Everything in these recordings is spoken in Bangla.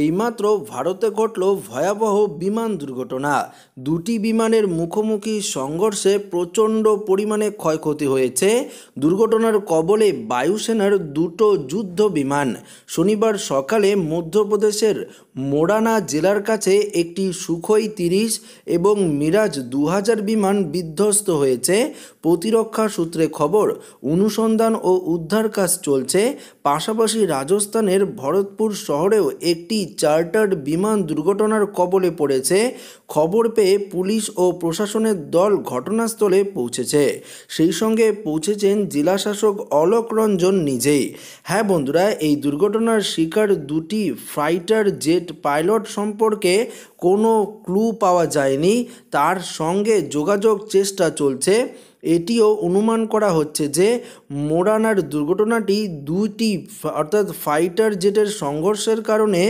এইমাত্র ভারতে ঘটল ভয়াবহ বিমান দুর্ঘটনা দুটি বিমানের মুখোমুখি সংঘর্ষে প্রচণ্ড পরিমাণে ক্ষয়ক্ষতি হয়েছে দুর্ঘটনার কবলে বায়ুসেনার দুটো যুদ্ধ বিমান শনিবার সকালে মধ্যপ্রদেশের মোরানা জেলার কাছে একটি সুখই তিরিশ এবং মিরাজ দু বিমান বিধ্বস্ত হয়েছে প্রতিরক্ষা সূত্রে খবর অনুসন্ধান ও উদ্ধার কাজ চলছে পাশাপাশি রাজস্থানের ভরতপুর শহরেও একটি চার্টার্ড বিমান দুর্ঘটনার কবলে পড়েছে খবর পেয়ে পুলিশ ও প্রশাসনের দল ঘটনাস্থলে পৌঁছেছে সেই সঙ্গে পৌঁছেছেন জেলাশাসক অলক অলোক রঞ্জন নিজেই হ্যাঁ বন্ধুরা এই দুর্ঘটনার শিকার দুটি ফাইটার জেট পাইলট সম্পর্কে কোনো ক্লু পাওয়া যায়নি তার সঙ্গে যোগাযোগ চেষ্টা চলছে এটিও অনুমান করা হচ্ছে যে মোরানার দুর্ঘটনাটি দুইটি অর্থাৎ ফাইটার জেটের সংঘর্ষের কারণে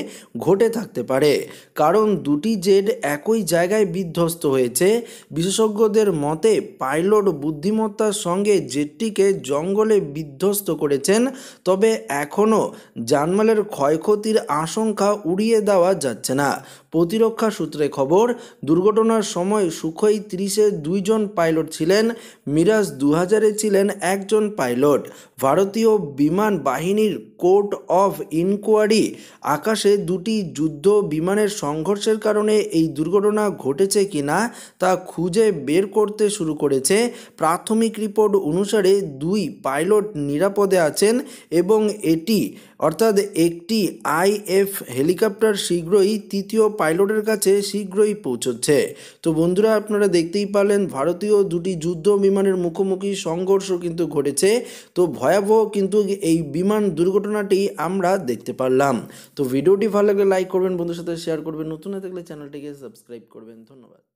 ঘটে থাকতে পারে কারণ দুটি জেট একই জায়গায় বিধ্বস্ত হয়েছে বিশেষজ্ঞদের মতে পাইলট বুদ্ধিমত্তার সঙ্গে জেটটিকে জঙ্গলে বিধ্বস্ত করেছেন তবে এখনও জানমালের ক্ষয়ক্ষতির আশঙ্কা উড়িয়ে দেওয়া যাচ্ছে না প্রতিরক্ষা সূত্রে খবর দুর্ঘটনার সময় সুখই ত্রিশে দুইজন পাইলট ছিলেন মিরাজ দু হাজারে ছিলেন একজন পাইলট ভারতীয় বিমান বাহিনীর কোর্ট অফ ইনকোয়ারি আকাশে দুটি যুদ্ধ বিমানের সংঘর্ষের কারণে এই দুর্ঘটনা ঘটেছে কিনা তা খুঁজে বের করতে শুরু করেছে প্রাথমিক রিপোর্ট অনুসারে দুই পাইলট নিরাপদে আছেন এবং এটি অর্থাৎ একটি আইএফ হেলিকপ্টার শীঘ্রই তৃতীয় পাইলটের কাছে শীঘ্রই পৌঁছচ্ছে তো বন্ধুরা আপনারা দেখতেই পারলেন ভারতীয় দুটি যুদ্ধ বিমানের মুখোমুখি সংঘর্ষ কিন্তু ঘটেছে তো ভয়াবহ কিন্তু এই বিমান দুর্ঘটনাটি আমরা দেখতে পারলাম তো ভিডিওটি ভালো লাগলে লাইক করবেন বন্ধুর সাথে শেয়ার করবেন নতুন হয়ে থাকলে চ্যানেলটিকে সাবস্ক্রাইব করবেন ধন্যবাদ